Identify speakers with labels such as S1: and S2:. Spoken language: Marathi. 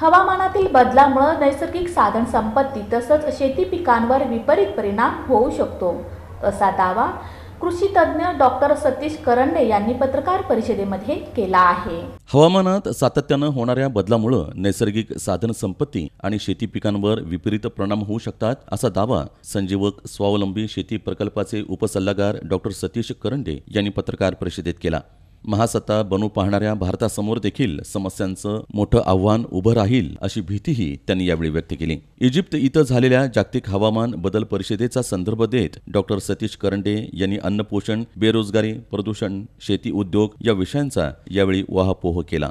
S1: हवामानातील बदलामुळं नैसर्गिक साधन संपत्ती तसंच शेती पिकांवर विपरीत परिणाम होऊ शकतो असा दावा कृषी तज्ज्ञ डॉक्टर सतीश करंडे यांनी पत्रकार परिषदेमध्ये केला आहे
S2: हवामानात सातत्यानं होणाऱ्या बदलामुळं नैसर्गिक साधन संपत्ती आणि शेती पिकांवर विपरीत परिणाम होऊ शकतात असा दावा संजीवक स्वावलंबी शेती प्रकल्पाचे उपसल्लागार डॉक्टर सतीश करंडे यांनी पत्रकार परिषदेत केला महासत्ता बनू पाहणाऱ्या भारतासमोर देखील समस्यांचं मोठं आव्हान उभं राहील अशी भीतीही त्यांनी यावेळी व्यक्त केली इजिप्त इथं झालेल्या जागतिक हवामान बदल परिषदेचा संदर्भ देत डॉक्टर सतीश करंडे यांनी अन्नपोषण बेरोजगारी प्रदूषण शेती उद्योग या विषयांचा यावेळी वाहपोह केला